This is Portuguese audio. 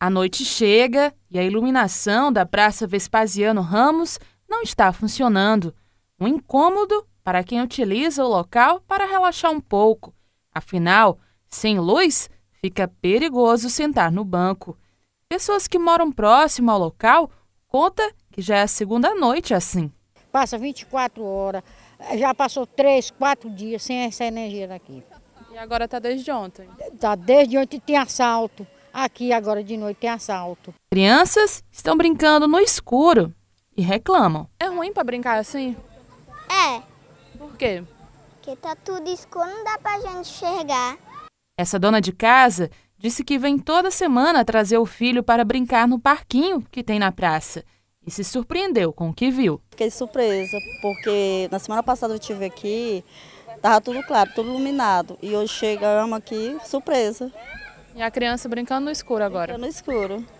A noite chega e a iluminação da Praça Vespasiano Ramos não está funcionando. Um incômodo para quem utiliza o local para relaxar um pouco. Afinal, sem luz, fica perigoso sentar no banco. Pessoas que moram próximo ao local conta que já é a segunda noite assim. Passa 24 horas, já passou 3, 4 dias sem essa energia daqui. E agora está desde ontem? Está desde ontem, tem assalto. Aqui agora de noite tem assalto. Crianças estão brincando no escuro e reclamam. É ruim para brincar assim? É. Por quê? Porque tá tudo escuro, não dá pra gente enxergar. Essa dona de casa disse que vem toda semana trazer o filho para brincar no parquinho que tem na praça e se surpreendeu com o que viu. Fiquei surpresa, porque na semana passada eu tive aqui, estava tudo claro, tudo iluminado, e hoje chegamos aqui surpresa. E a criança brincando no escuro agora? Brincando no escuro.